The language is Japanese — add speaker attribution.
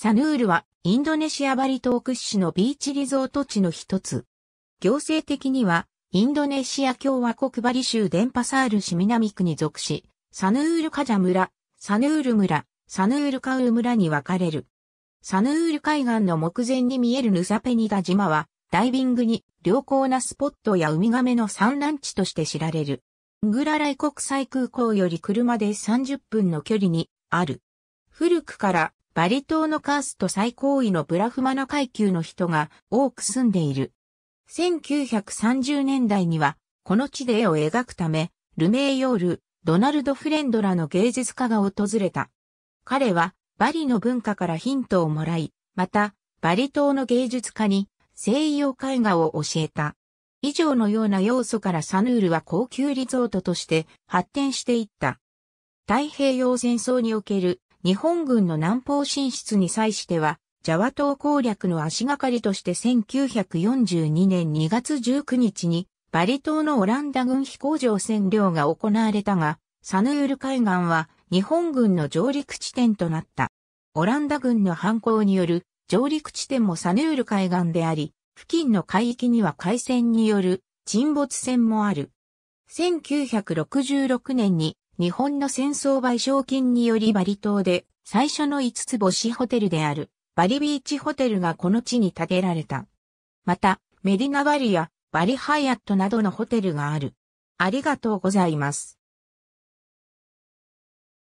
Speaker 1: サヌ
Speaker 2: ールはインドネシアバリ島屈指のビーチリゾート地の一つ。行政的にはインドネシア共和国バリ州デンパサール市南区に属し、サヌールカジャ村、サヌール村、サヌールカウル村に分かれる。サヌール海岸の目前に見えるヌサペニダ島は、ダイビングに良好なスポットやウミガメの産卵地として知られる。グラライ国際空港より車で30分の距離にある。古くからバリ島のカースト最高位のブラフマナ階級の人が多く住んでいる。1930年代には、この地で絵を描くため、ルメイヨール、ドナルド・フレンドらの芸術家が訪れた。彼は、バリの文化からヒントをもらい、また、バリ島の芸術家に西洋絵画を教えた。以上のような要素からサヌールは高級リゾートとして発展していった。太平洋戦争における日本軍の南方進出に際しては、ジャワ島攻略の足がかりとして1942年2月19日に、バリ島のオランダ軍飛行場占領が行われたが、サヌール海岸は日本軍の上陸地点となった。オランダ軍の反攻による上陸地点もサヌール海岸であり、付近の海域には海戦による沈没船もある。1966年に日本の戦争賠償金によりバリ島で最初の5つ星ホテルであるバリビーチホテルがこの地に建てられた。また、メディナバリやバリハイアットなどのホテルがある。ありがとうございます。